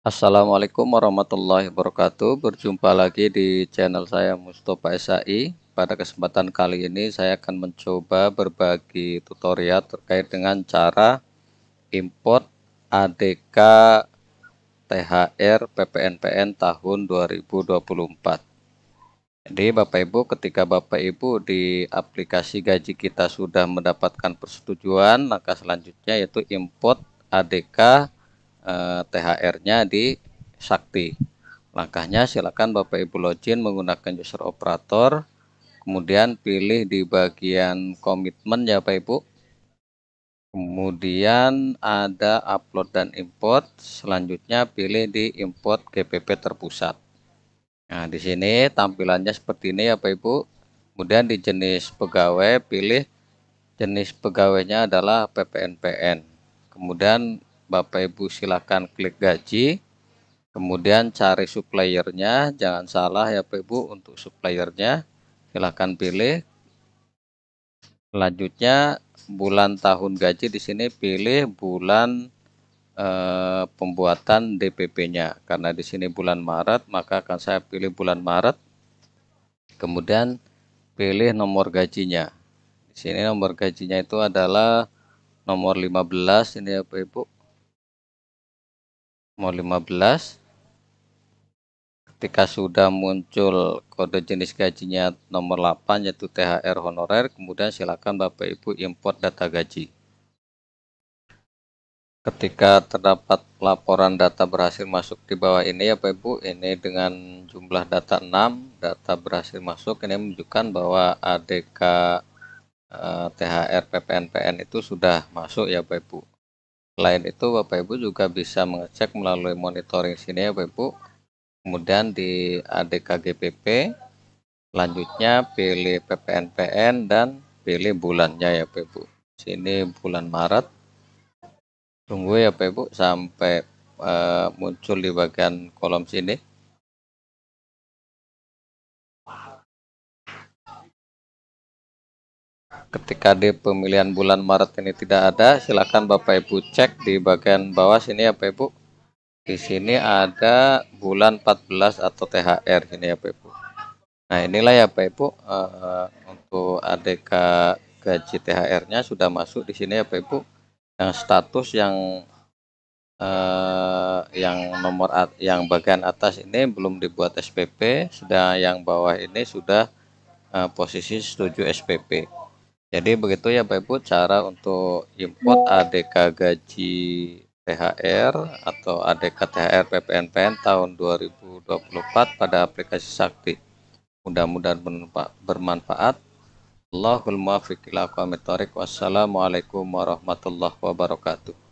Assalamualaikum warahmatullahi wabarakatuh Berjumpa lagi di channel saya Mustafa SAI Pada kesempatan kali ini saya akan mencoba berbagi tutorial terkait dengan cara import ADK THR PPNPN tahun 2024 Jadi Bapak Ibu ketika Bapak Ibu di aplikasi gaji kita sudah mendapatkan persetujuan Langkah selanjutnya yaitu import ADK Eh, THR-nya di Sakti. Langkahnya silakan Bapak Ibu login menggunakan user operator, kemudian pilih di bagian komitmen ya Bapak Ibu. Kemudian ada upload dan import, selanjutnya pilih di import GPP terpusat. Nah, di sini tampilannya seperti ini ya Bapak Ibu. Kemudian di jenis pegawai pilih jenis pegawainya adalah PPNPN. Kemudian Bapak Ibu silahkan klik gaji. Kemudian cari suppliernya, jangan salah ya Bapak Ibu untuk suppliernya. Silahkan pilih. Selanjutnya bulan tahun gaji di sini pilih bulan eh, pembuatan DPP-nya. Karena di sini bulan Maret, maka akan saya pilih bulan Maret. Kemudian pilih nomor gajinya. Di sini nomor gajinya itu adalah nomor 15 ini ya Bapak Ibu mau 15 ketika sudah muncul kode jenis gajinya nomor 8 yaitu THR honorer kemudian silakan Bapak Ibu import data gaji ketika terdapat laporan data berhasil masuk di bawah ini ya Bapak Ibu ini dengan jumlah data 6 data berhasil masuk ini menunjukkan bahwa ADK eh, THR PPNPN itu sudah masuk ya Bapak Ibu Selain itu Bapak Ibu juga bisa mengecek melalui monitoring sini ya Bapak Ibu. Kemudian di ADKGPP, selanjutnya pilih PPNPN dan pilih bulannya ya Bapak Ibu. Sini bulan Maret. Tunggu ya Bapak Ibu sampai uh, muncul di bagian kolom sini. ketika di pemilihan bulan Maret ini tidak ada silakan Bapak Ibu cek di bagian bawah sini ya Bapak Ibu di sini ada bulan 14 atau THR ini ya Bapak Ibu nah inilah ya Bapak Ibu uh, untuk ADK gaji THR nya sudah masuk di sini ya Bapak Ibu yang status yang eh, yang nomor at, yang bagian atas ini belum dibuat SPP sedang yang bawah ini sudah uh, posisi setuju SPP jadi begitu ya Pak Ibu cara untuk import ADK gaji THR atau ADK THR PPNPN tahun 2024 pada aplikasi Sakti. Mudah-mudahan bermanfaat. Allahul muwaffiq ila Wassalamualaikum warahmatullahi wabarakatuh.